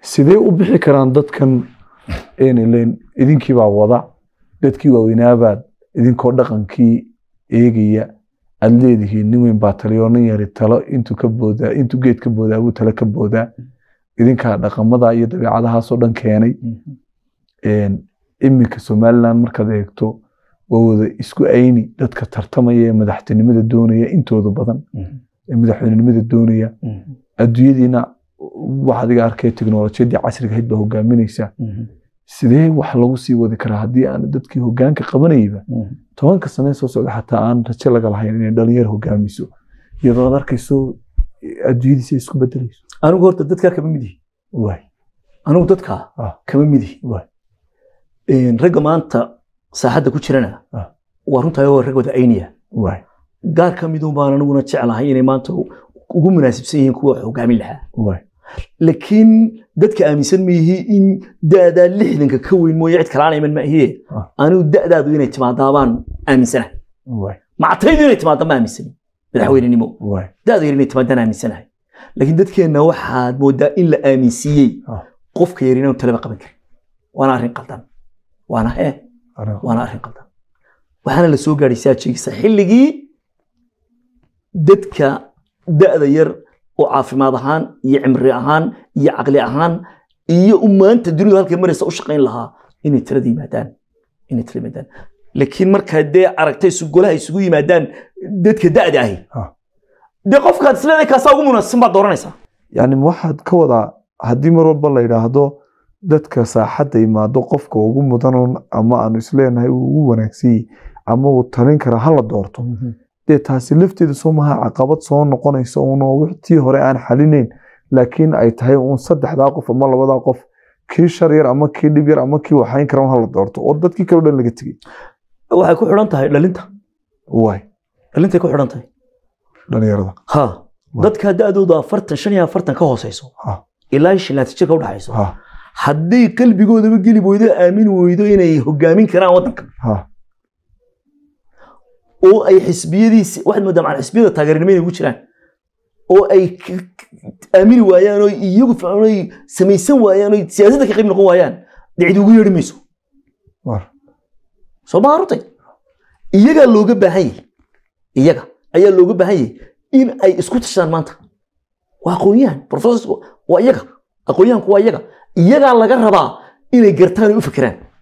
sidee u bixi karaan dadkan idinkiibaa wada dadkii waaweynaabaad idinkoo dhaqankii eegaya aad leedihiin nin weyn baa taliyo nin yari talo intuu ka boodaa intuu geed ka boodaa buu talo ka boodaa idinkaa dhaqamadaa iyo dabeecadahaasoo dhan keenay iminka somalilan markaad eegto waa wada isku ayni dadka tartamaya ee madaxtinimada doonaya intooda badan mm-hmm. ee madaxweynenimada doonaya mm-hmm. adduunyadiina waxaadiga arkay teknolojiyadii casriga hayd baa hogaaminaysa mhm. sidee wax lagu sii wadi karaa haddii aan dadkii hogaanka qabanayba mhm. tobanka sanee soo socda xataa aan raje laga lahayn inay dhalinyar hogaamiso iyadoo aad arkayso adduunyadiisa isku bedelayso anigu horta dadkaa kama midihi anigu dadkaa ah. kama midihi ragga maanta saaxadda ku jirana ah. waa runtaa rag wada ayniya gaar ka miduun baan aniguna jeclahay inay maanta ugu munaasibsan yihiin kuwa hogaamin lahaa laakiin dadka aaminsan mayihi in da'daa lixdanka ka weyn mooye cid kalaana iman maahiye ah. anigu da'daadu inay timaadaabaan aaminsanahay mactaydu inay timaada ma aaminsani madaxweynenimo da'da yar inay timaadaan aaminsanahay laakiin dadkeenna waxaad moodaa in la aaminsiiyey ah. qofka yar inaanu talaba qaban karin waana arrin qaldan waana he eh? waana arrin qaldan waxaana la soo gaadhay saajeegisa xilligii dadka da'da yar oo caafimaad ahaan iyo cimri ahaan iyo caqli ahaan iyo u maanta dunidu halkay maraysa u shaqayn lahaa inay tirada yimaadaan inay tirada yimaadaan laakiin marka dee aragtay golaha isugu yimaadaan dadka da'da ahi dee qofkaad isleedahay kaasaa ugu munaasisan baad dooranaysaa yani waxaad ka wadaa haddii mar walba la yidhaahdo dadka saaxadda imaado qofka ugu mudanun ama aanu isleenahay uu ugu wanaagsanyi ama uu talin kara la doorto mhm dee taasi lafteeda somaha caqabad soo noqonaysa uunoo wixtii hore aan xalinayn laakiin ay tahay uun saddexdaa qof ama labadaa qof kii shar yar ama kii dhib yar ama kii waxayn karan hala doorto oo dadkii kaleo dhan laga tegey waxay ku xidhan tahay dhalinta waay dhalintay ku xidhan tahay dhalinyarada ha dadka da-dooda afartan shan iyo afartan ka hooseyso ilaa shilaati jirka udhaxayso haddii qalbigoodaba geli weydo aamin weydo inay hogaamin karaan waddanka oo ay xisbiyadiisi waxaad moodaa macnaa xisbiyada taageerinimo inay ugu jiraan oo ay aamini waayaan oo iyagu fircoon ay samaysan waayaan oo siyaasadda ka qayb noqon waayaan dicid ugu yeedhi mayso soo ma arurtay iyagaa looga baahan yahay iyaga ayaa looga baahan yahay in ay isku tashaan maanta waa aqoonyahan professorsku waa iyaga aqoonyahanku waa iyaga iyagaa laga rabaa inay gartaan ay u fikiraan